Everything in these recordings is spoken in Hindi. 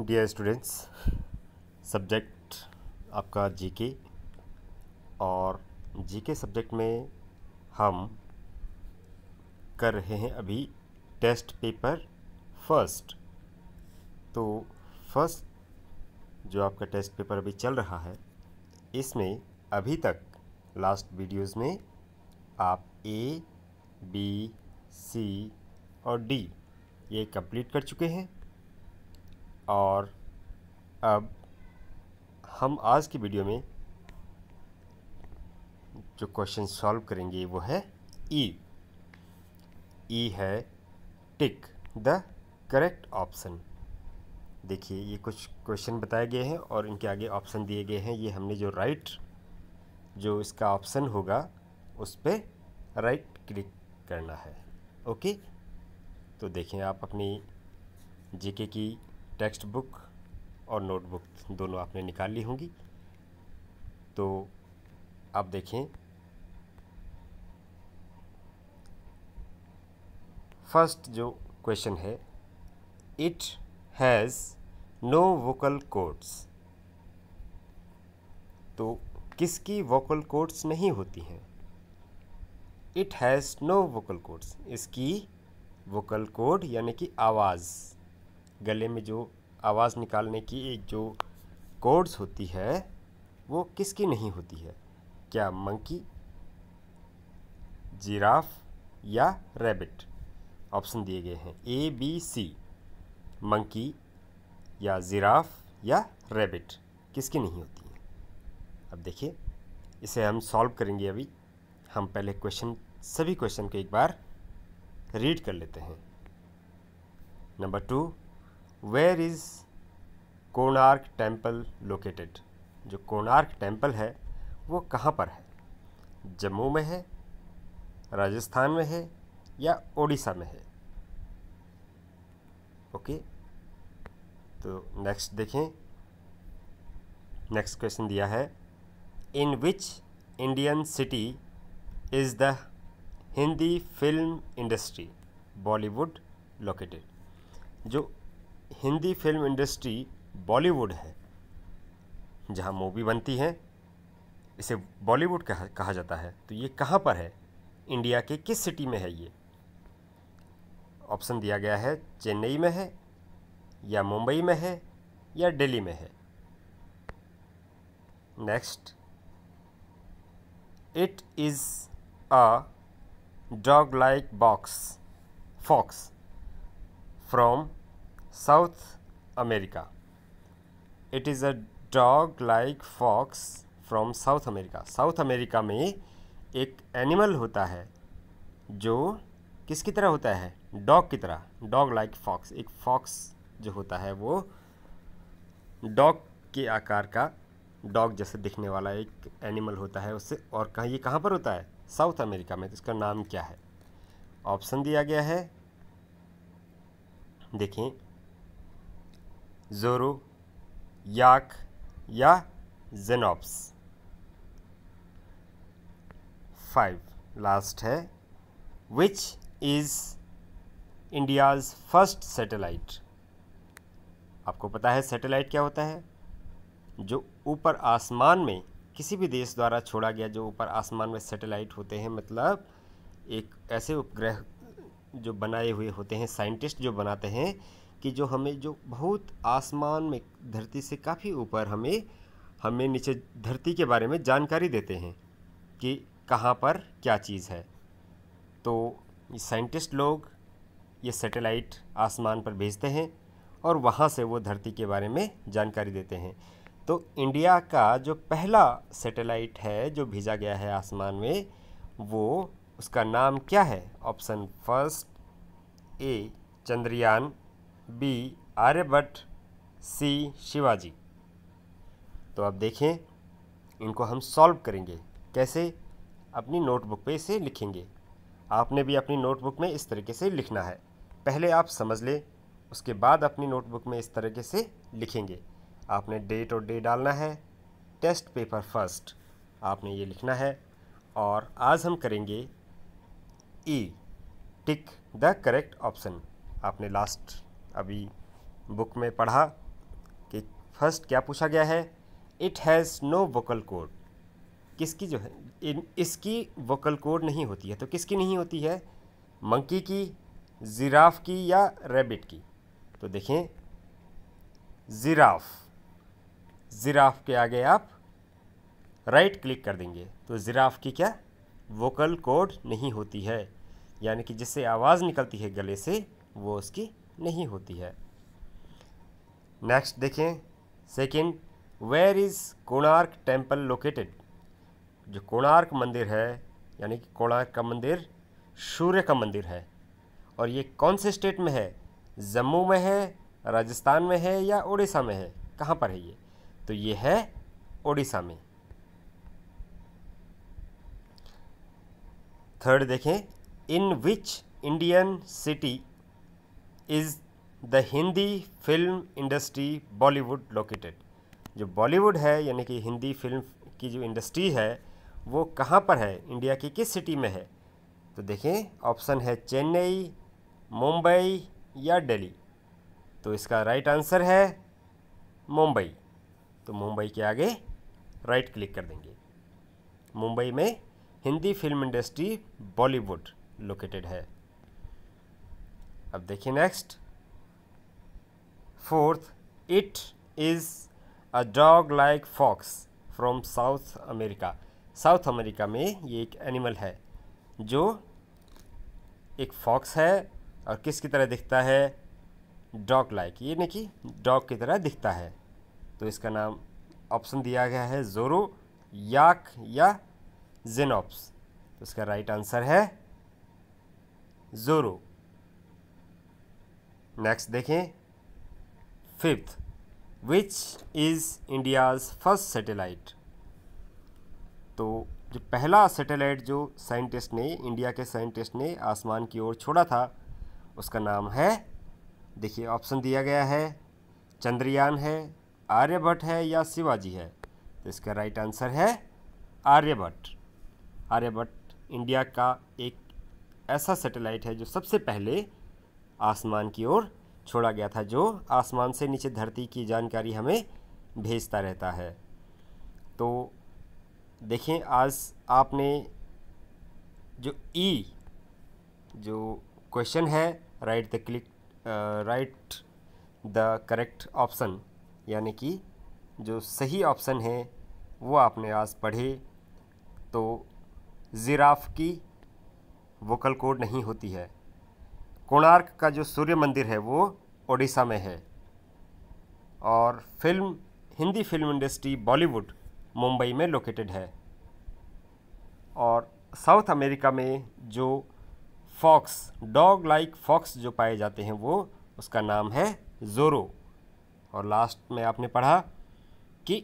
डियर स्टूडेंट्स सब्जेक्ट आपका जीके और जीके सब्जेक्ट में हम कर रहे हैं अभी टेस्ट पेपर फर्स्ट तो फर्स्ट जो आपका टेस्ट पेपर अभी चल रहा है इसमें अभी तक लास्ट वीडियोस में आप ए बी सी और डी ये कंप्लीट कर चुके हैं और अब हम आज की वीडियो में जो क्वेश्चन सॉल्व करेंगे वो है ई e. ई e है टिक द करेक्ट ऑप्शन देखिए ये कुछ क्वेश्चन बताए गए हैं और इनके आगे ऑप्शन दिए गए हैं ये हमने जो राइट जो इसका ऑप्शन होगा उस पर राइट क्लिक करना है ओके तो देखें आप अपनी जीके की टेक्स्ट बुक और नोटबुक दोनों आपने निकाल ली होंगी तो आप देखें फर्स्ट जो क्वेश्चन है it has no vocal cords तो किसकी वोकल कोड्स नहीं होती हैं it has no vocal cords इसकी वोकल कोड यानी कि आवाज़ गले में जो आवाज़ निकालने की एक जो कोड्स होती है वो किसकी नहीं होती है क्या मंकी जिराफ या रैबिट ऑप्शन दिए गए हैं ए बी सी मंकी या जिराफ या रैबिट किसकी नहीं होती है अब देखिए इसे हम सॉल्व करेंगे अभी हम पहले क्वेश्चन सभी क्वेश्चन को एक बार रीड कर लेते हैं number two where is Konark temple located जो कोणार्क टेम्पल है वो कहाँ पर है जम्मू में है राजस्थान में है या ओडिशा में है ओके तो नेक्स्ट देखें नेक्स्ट क्वेश्चन दिया है in which Indian city is the Hindi film industry Bollywood located जो हिंदी फिल्म इंडस्ट्री बॉलीवुड है जहाँ मूवी बनती है इसे बॉलीवुड कहा कहा जाता है तो ये कहाँ पर है इंडिया के किस सिटी में है ये ऑप्शन दिया गया है चेन्नई में है या मुंबई में है या दिल्ली में है next it is a dog like box fox from South America. It is a dog like fox from South America. South America में एक एनिमल होता है जो किसकी तरह होता है डॉग की तरह डॉग लाइक फॉक्स एक फॉक्स जो होता है वो डॉग के आकार का डॉग जैसे दिखने वाला एक एनिमल होता है उससे और कहाँ ये कहाँ पर होता है साउथ अमेरिका में तो इसका नाम क्या है ऑप्शन दिया गया है देखें जोरो याक या जेनोप्स फाइव लास्ट है which is India's first satellite आपको पता है सैटेलाइट क्या होता है जो ऊपर आसमान में किसी भी देश द्वारा छोड़ा गया जो ऊपर आसमान में सैटेलाइट होते हैं मतलब एक ऐसे उपग्रह जो बनाए हुए होते हैं साइंटिस्ट जो बनाते हैं कि जो हमें जो बहुत आसमान में धरती से काफ़ी ऊपर हमें हमें नीचे धरती के बारे में जानकारी देते हैं कि कहाँ पर क्या चीज़ है तो साइंटिस्ट लोग ये सैटेलाइट आसमान पर भेजते हैं और वहाँ से वो धरती के बारे में जानकारी देते हैं तो इंडिया का जो पहला सैटेलाइट है जो भेजा गया है आसमान में वो उसका नाम क्या है option first A Chandrayaan B Aryabhata C Shivaji तो अब देखें इनको हम सॉल्व करेंगे कैसे अपनी नोटबुक पे इसे लिखेंगे आपने भी अपनी नोटबुक में इस तरीके से लिखना है पहले आप समझ लें उसके बाद अपनी नोटबुक में इस तरीके से लिखेंगे आपने डेट और डे डालना है टेस्ट पेपर फर्स्ट आपने ये लिखना है और आज हम करेंगे E tick the correct option आपने लास्ट अभी बुक में पढ़ा कि फर्स्ट क्या पूछा गया है it has no vocal cord किसकी जो है इन इसकी वोकल कोड नहीं होती है तो किसकी नहीं होती है मंकी की ज़िराफ की या रेबिट की तो देखें ज़िराफ ज़िराफ के आगे आप राइट क्लिक कर देंगे तो ज़िराफ की क्या वोकल कोड नहीं होती है यानी कि जिससे आवाज़ निकलती है गले से वो उसकी नहीं होती है नेक्स्ट देखें second where is Konark temple located जो कोणार्क मंदिर है यानी कि कोणार्क का मंदिर सूर्य का मंदिर है और ये कौन से स्टेट में है जम्मू में है राजस्थान में है या उड़ीसा में है कहाँ पर है ये तो ये है उड़ीसा में थर्ड देखें in which Indian city is the Hindi film industry Bollywood located जो बॉलीवुड है यानी कि हिंदी फिल्म की जो इंडस्ट्री है वो कहाँ पर है इंडिया की किस सिटी में है तो देखें ऑप्शन है चेन्नई मुंबई या दिल्ली तो इसका राइट आंसर है मुंबई तो मुंबई के आगे राइट क्लिक कर देंगे मुंबई में Hindi film industry Bollywood located है अब देखिए next fourth it is a dog like fox from South America South America में ये एक एनिमल है जो एक फॉक्स है और किस की तरह दिखता है डॉग लाइक ये नहीं कि डॉग की तरह दिखता है तो इसका नाम ऑप्शन दिया गया है जोरो याक या जेनोप्स तो इसका राइट आंसर है जोरो नेक्स्ट देखें fifth which is India's first satellite तो जो पहला सेटेलाइट जो साइंटिस्ट ने इंडिया के साइंटिस्ट ने आसमान की ओर छोड़ा था उसका नाम है देखिए ऑप्शन दिया गया है चंद्रयान है आर्यभट्ट है या शिवाजी है तो इसका राइट आंसर है आर्यभट्ट आर्यभट्ट इंडिया का एक ऐसा सेटेलाइट है जो सबसे पहले आसमान की ओर छोड़ा गया था जो आसमान से नीचे धरती की जानकारी हमें भेजता रहता है तो देखें आज आपने जो ई जो क्वेश्चन है write the click write the correct option यानी कि जो सही ऑप्शन है वो आपने आज पढ़े तो ज़िराफ़ की वोकल कोड नहीं होती है कोणार्क का जो सूर्य मंदिर है वो ओडिशा में है और film Hindi film industry Bollywood Mumbai में लोकेटेड है और साउथ अमेरिका में जो फॉक्स डॉग लाइक फॉक्स जो पाए जाते हैं वो उसका नाम है जोरो और लास्ट में आपने पढ़ा कि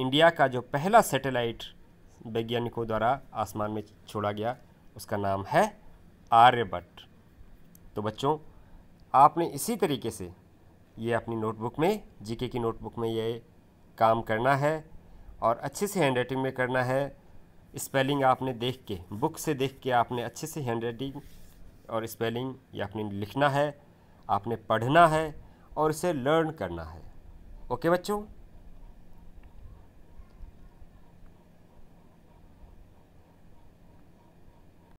इंडिया का जो पहला सैटेलाइट वैज्ञानिकों द्वारा आसमान में छोड़ा गया उसका नाम है आर्यभट्ट तो बच्चों आपने इसी तरीके से ये अपनी नोटबुक में जीके की नोटबुक में ये काम करना है और अच्छे से हैंड राइटिंग में करना है स्पेलिंग आपने देख के बुक से देख के आपने अच्छे से हैंड राइटिंग और स्पेलिंग ये आपने लिखना है आपने पढ़ना है और इसे लर्न करना है ओके बच्चों